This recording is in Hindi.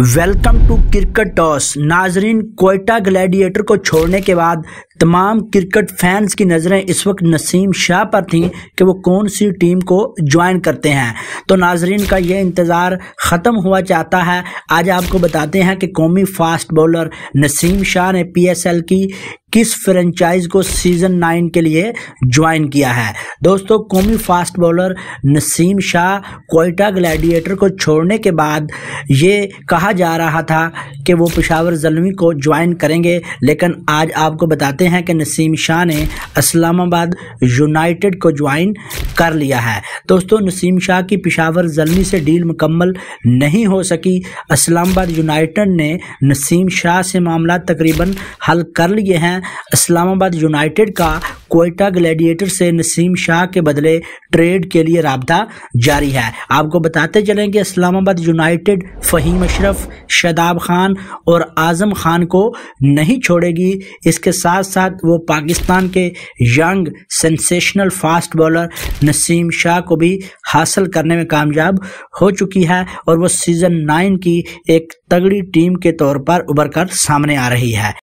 वेलकम टू क्रिकेट टॉस नाजरीन कोयटा ग्लैडिएटर को छोड़ने के बाद तमाम क्रिकेट फैंस की नज़रें इस वक्त नसीम शाह पर थीं कि वो कौन सी टीम को ज्वाइन करते हैं तो नाजरीन का ये इंतज़ार ख़त्म हुआ चाहता है आज आपको बताते हैं कि कौमी फास्ट बॉलर नसीम शाह ने पीएसएल की किस फ्रेंचाइज को सीज़न नाइन के लिए ज्वाइन किया है दोस्तों कौमी fast bowler Naseem Shah Quetta gladiator को छोड़ने के बाद ये कहा जा रहा था कि वो पेशावर जलवी को ज्वाइन करेंगे लेकिन आज आपको बताते हैं हैं कि नसीम शाह ने इस्लामाबाद यूनाइटेड को ज्वाइन कर लिया है दोस्तों नसीम शाह की पिशावर जलमी से डील मुकम्मल नहीं हो सकी इस्लामाबाद यूनाइटेड ने नसीम शाह से मामला तकरीबन हल कर लिए हैं इस्लामाबाद यूनाइटेड का कोयटा ग्लैडिएटर से नसीम शाह के बदले ट्रेड के लिए रबता जारी है आपको बताते चलें कि इस्लामाबाद यूनाइटेड फ़हीम अशरफ शदाब खान और आज़म खान को नहीं छोड़ेगी इसके साथ साथ वो पाकिस्तान के young sensational fast bowler Naseem Shah को भी हासिल करने में कामयाब हो चुकी है और वो सीज़न नाइन की एक तगड़ी टीम के तौर पर उभर कर सामने आ रही है